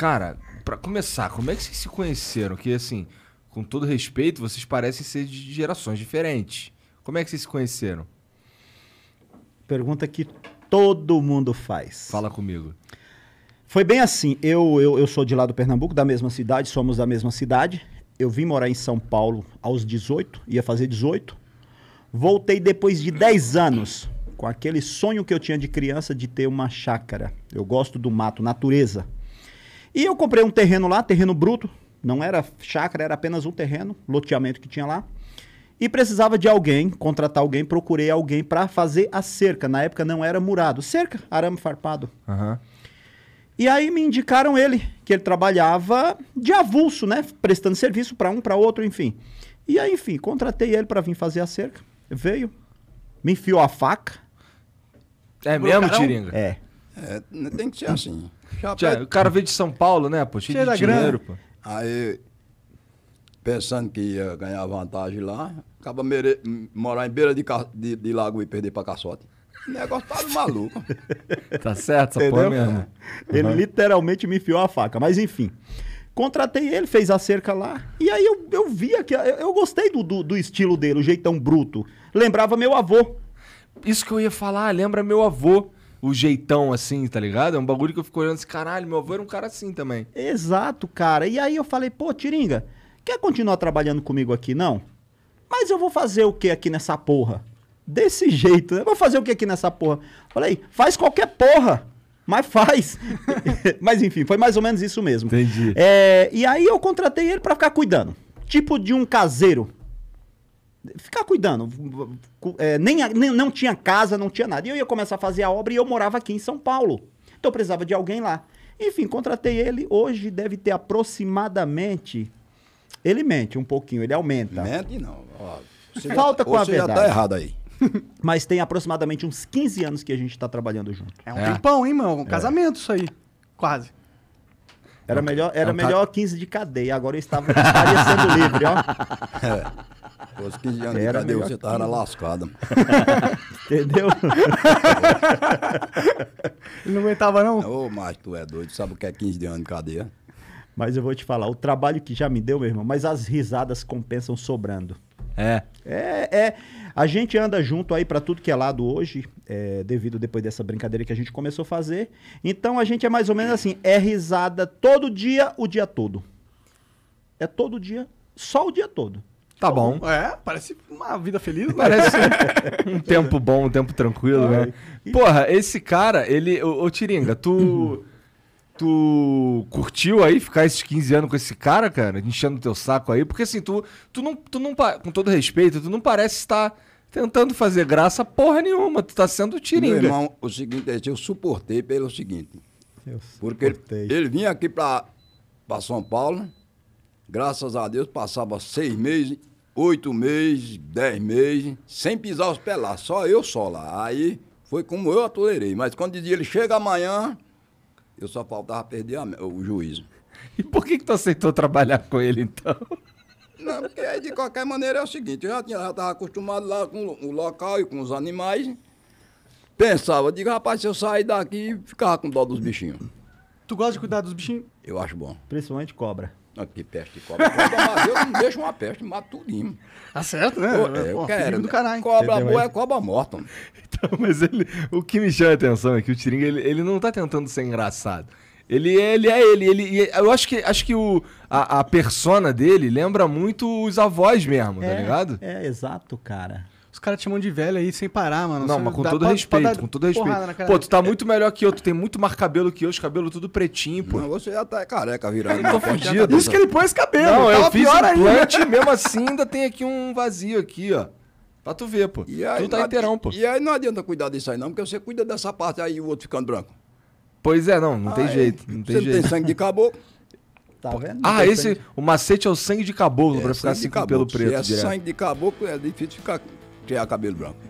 Cara, para começar, como é que vocês se conheceram? Que assim, com todo respeito, vocês parecem ser de gerações diferentes. Como é que vocês se conheceram? Pergunta que todo mundo faz. Fala comigo. Foi bem assim. Eu, eu, eu sou de lá do Pernambuco, da mesma cidade, somos da mesma cidade. Eu vim morar em São Paulo aos 18, ia fazer 18. Voltei depois de 10 anos, com aquele sonho que eu tinha de criança de ter uma chácara. Eu gosto do mato, natureza. E eu comprei um terreno lá, terreno bruto, não era chácara, era apenas um terreno, loteamento que tinha lá. E precisava de alguém, contratar alguém, procurei alguém para fazer a cerca. Na época não era murado, cerca, arame farpado. Uhum. E aí me indicaram ele, que ele trabalhava de avulso, né? Prestando serviço para um, para outro, enfim. E aí, enfim, contratei ele para vir fazer a cerca. Veio, me enfiou a faca. É mesmo, Tiringa? É. é. Tem que ser assim o cara veio de São Paulo, né, pô? Cheio de dinheiro, grana. pô. Aí, pensando que ia ganhar vantagem lá, acaba mere... morar em beira de, ca... de, de lago e perder pra caçote. O negócio tá maluco. tá certo, essa porra mesmo. Ele literalmente me enfiou a faca, mas enfim. Contratei ele, fez a cerca lá. E aí eu, eu via que. Eu, eu gostei do, do, do estilo dele, o jeitão bruto. Lembrava meu avô. Isso que eu ia falar, lembra meu avô o jeitão assim, tá ligado? É um bagulho que eu fico olhando assim, caralho, meu avô era um cara assim também. Exato, cara. E aí eu falei, pô, Tiringa, quer continuar trabalhando comigo aqui, não? Mas eu vou fazer o que aqui nessa porra? Desse jeito, né? Vou fazer o que aqui nessa porra? Falei, faz qualquer porra, mas faz. mas enfim, foi mais ou menos isso mesmo. Entendi. É, e aí eu contratei ele para ficar cuidando. Tipo de um caseiro, ficar cuidando. É, nem, nem, não tinha casa, não tinha nada. E eu ia começar a fazer a obra e eu morava aqui em São Paulo. Então eu precisava de alguém lá. Enfim, contratei ele. Hoje deve ter aproximadamente. Ele mente um pouquinho, ele aumenta. Mente não. Falta com a você verdade. já tá errado aí. Mas tem aproximadamente uns 15 anos que a gente está trabalhando junto. É um é. tempão, hein, mano? Um é. casamento isso aí. Quase. Era é melhor, era é um melhor ca... 15 de cadeia, agora eu estava parecendo sendo livre, ó. É. Com os 15 anos Era de cadê você tava lascado. Entendeu? Ele não aguentava, não? Ô, mas tu é doido, sabe o que é 15 anos de cadeia? Mas eu vou te falar, o trabalho que já me deu, meu irmão, mas as risadas compensam sobrando. É. É, é. A gente anda junto aí para tudo que é lado hoje, é, devido depois dessa brincadeira que a gente começou a fazer. Então a gente é mais ou menos assim, é risada todo dia, o dia todo. É todo dia, só o dia todo. Tá então, bom. É, parece uma vida feliz, né? Parece um, tempo bom, um tempo tranquilo, né? Ai. né? Porra, esse cara, ele. Ô, ô Tiringa, tu. tu curtiu aí ficar esses 15 anos com esse cara, cara? Enchendo teu saco aí? Porque assim, tu, tu, não, tu não. Com todo respeito, tu não parece estar tentando fazer graça porra nenhuma. Tu tá sendo Tiringa. Meu irmão, o seguinte é: eu suportei pelo seguinte. Eu porque suportei. ele, ele vinha aqui pra, pra São Paulo. Né? Graças a Deus, passava seis meses oito meses, dez meses, sem pisar os pelados, só eu só lá. Aí foi como eu a Mas quando dizia ele chega amanhã, eu só faltava perder a, o juízo. E por que, que tu aceitou trabalhar com ele então? Não, porque aí de qualquer maneira é o seguinte, eu já estava acostumado lá com o local e com os animais. Pensava, digo, rapaz, se eu sair daqui, ficava com dó dos bichinhos. Tu gosta de cuidar dos bichinhos? Eu acho bom. Principalmente cobra. Que peste de cobra. Cobra eu não deixo uma peste, mata tudinho. Tá certo, né? É, é, eu, é, eu Pô, quero. Do caralho. Cobra Entendeu? boa é cobra morta. Mano. Então, mas ele, o que me chama a atenção é que o Tiringa, ele, ele não tá tentando ser engraçado. Ele, é, ele é ele, ele. Eu acho que, acho que o, a, a persona dele lembra muito os avós mesmo, tá é, tá ligado? É, exato, cara. Os caras te chamam de velho aí sem parar, mano. Não, Você mas com todo pra, respeito, pra com todo respeito. Pô, tu tá muito melhor que eu, tu tem muito mais cabelo que eu, os cabelos tudo pretinho, pô. Não, você já tá careca virado. Eu tô tá fudido. Isso que ele esse cabelo. Não, eu fiz implante, mesmo assim ainda tem aqui um vazio aqui, ó. Pra tu ver, pô. E aí, tu tá inteirão, pô. E aí não adianta cuidar disso aí não, porque você cuida dessa parte aí e o outro ficando branco. Pois é, não, não ah, tem é. jeito. Não tem você jeito. Você tem sangue de caboclo. Tá vendo? Ah, esse, o macete é o sangue de caboclo é, pra ficar assim com pelo preto. Se é direto. sangue de caboclo, é difícil ficar criar cabelo branco.